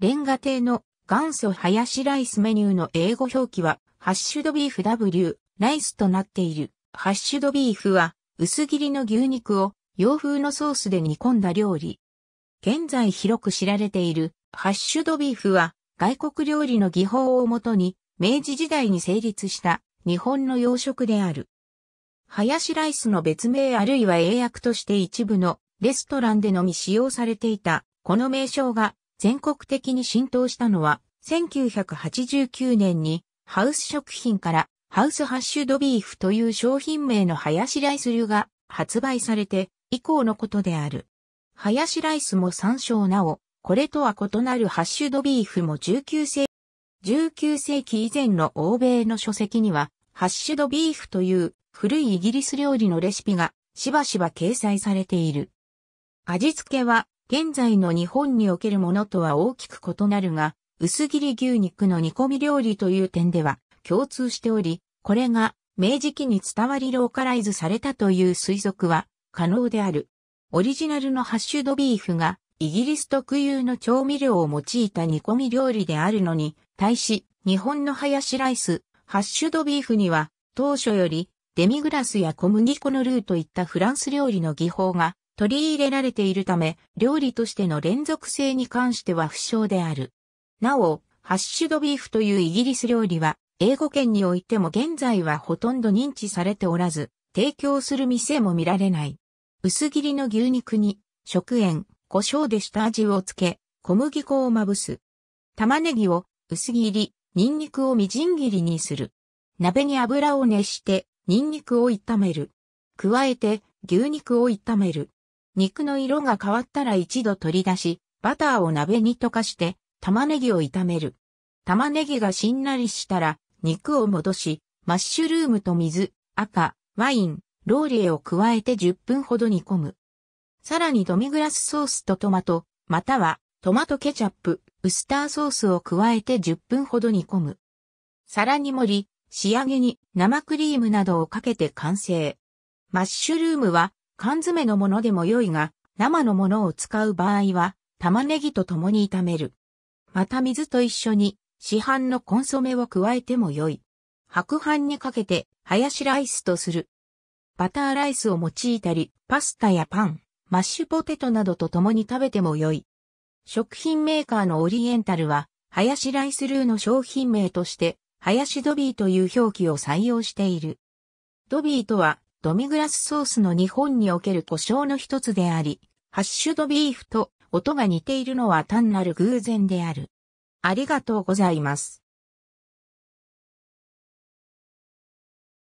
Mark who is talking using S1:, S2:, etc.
S1: レンガ亭の元祖ハヤシライスメニューの英語表記は、ハッシュドビーフ W、ライスとなっている。ハッシュドビーフは、薄切りの牛肉を洋風のソースで煮込んだ料理。現在広く知られている、ハッシュドビーフは、外国料理の技法をもとに、明治時代に成立した日本の洋食である。ハヤシライスの別名あるいは英訳として一部のレストランでのみ使用されていた、この名称が全国的に浸透したのは、1989年にハウス食品からハウスハッシュドビーフという商品名のハヤシライス流が発売されて以降のことである。ハヤシライスも参照なお、これとは異なるハッシュドビーフも19世紀、19世紀以前の欧米の書籍には、ハッシュドビーフという古いイギリス料理のレシピがしばしば掲載されている。味付けは現在の日本におけるものとは大きく異なるが、薄切り牛肉の煮込み料理という点では共通しており、これが明治期に伝わりローカライズされたという推測は可能である。オリジナルのハッシュドビーフがイギリス特有の調味料を用いた煮込み料理であるのに、対し日本のハヤシライス、ハッシュドビーフには当初よりデミグラスや小麦粉のルーといったフランス料理の技法が取り入れられているため、料理としての連続性に関しては不詳である。なお、ハッシュドビーフというイギリス料理は、英語圏においても現在はほとんど認知されておらず、提供する店も見られない。薄切りの牛肉に、食塩、胡椒で下味をつけ、小麦粉をまぶす。玉ねぎを薄切り、ニンニクをみじん切りにする。鍋に油を熱して、ニンニクを炒める。加えて、牛肉を炒める。肉の色が変わったら一度取り出し、バターを鍋に溶かして、玉ねぎを炒める。玉ねぎがしんなりしたら、肉を戻し、マッシュルームと水、赤、ワイン、ローリエを加えて10分ほど煮込む。さらにドミグラスソースとトマト、またはトマトケチャップ、ウスターソースを加えて10分ほど煮込む。皿に盛り、仕上げに生クリームなどをかけて完成。マッシュルームは缶詰のものでも良いが、生のものを使う場合は、玉ねぎと共に炒める。また水と一緒に、市販のコンソメを加えても良い。白飯にかけて、ハヤシライスとする。バターライスを用いたり、パスタやパン、マッシュポテトなどと共に食べても良い。食品メーカーのオリエンタルは、ハヤシライスルーの商品名として、ハヤシドビーという表記を採用している。ドビーとは、ドミグラスソースの日本における故障の一つであり、ハッシュドビーフと音が似ているのは単なる偶然である。ありがとうございます。